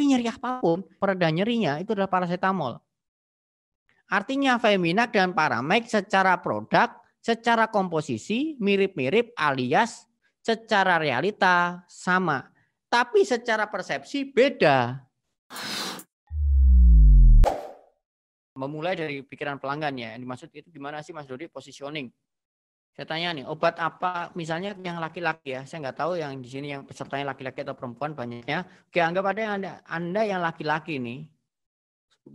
tapi nyeri apapun, pereda nyerinya itu adalah paracetamol. Artinya Feminac dan paramek secara produk, secara komposisi mirip-mirip alias secara realita sama. Tapi secara persepsi beda. Memulai dari pikiran pelanggan ya, yang dimaksud itu gimana sih Mas Dodi positioning? Saya tanya nih, obat apa misalnya yang laki-laki ya, saya nggak tahu yang di sini yang pesertanya laki-laki atau perempuan banyaknya. Oke, anggap ada yang anda, anda yang laki-laki nih,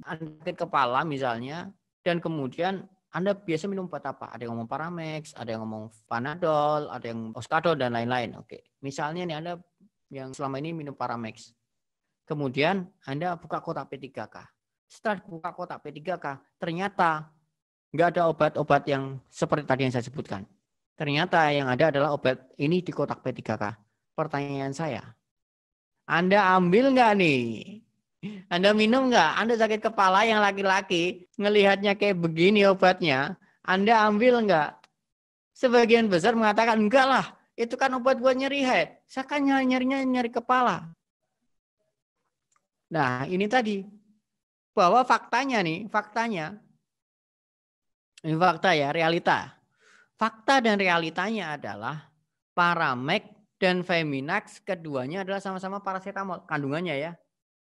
anda sakit kepala misalnya, dan kemudian anda biasa minum obat apa? Ada yang ngomong Paramex, ada yang ngomong Panadol, ada yang Oskadol dan lain-lain. Oke, misalnya nih Anda yang selama ini minum Paramex, kemudian Anda buka kotak P3K. Setelah buka kotak P3K, ternyata nggak ada obat-obat yang seperti tadi yang saya sebutkan. Ternyata yang ada adalah obat ini di kotak P3K. Pertanyaan saya, Anda ambil nggak nih? Anda minum nggak? Anda sakit kepala yang laki-laki, ngelihatnya kayak begini obatnya, Anda ambil nggak? Sebagian besar mengatakan, enggak lah, itu kan obat buat nyeri head. Saya kan nyari nyerinya nyari kepala. Nah, ini tadi, bahwa faktanya nih, faktanya, ini fakta ya, realita Fakta dan realitanya adalah Paramek dan Feminax keduanya adalah sama-sama parasetamol kandungannya ya.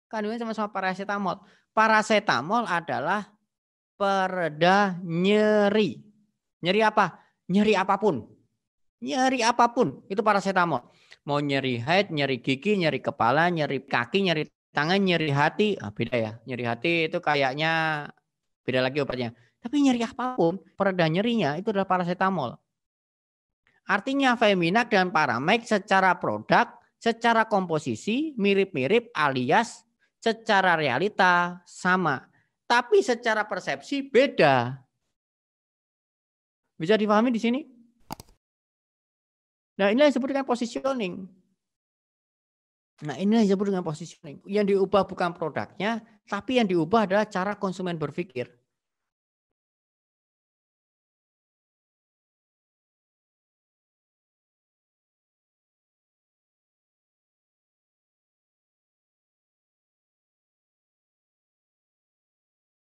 Kandungannya sama-sama parasetamol. Parasetamol adalah pereda nyeri. Nyeri apa? Nyeri apapun. Nyeri apapun itu parasetamol. Mau nyeri head, nyeri gigi, nyeri kepala, nyeri kaki, nyeri tangan, nyeri hati, ah, beda ya. Nyeri hati itu kayaknya beda lagi obatnya tapi nyeri apapun, pereda nyerinya itu adalah paracetamol. Artinya Feminak dan Paramek secara produk, secara komposisi mirip-mirip alias secara realita sama. Tapi secara persepsi beda. Bisa dipahami di sini? Nah ini yang disebut dengan positioning. Nah ini yang disebut dengan positioning. Yang diubah bukan produknya, tapi yang diubah adalah cara konsumen berpikir.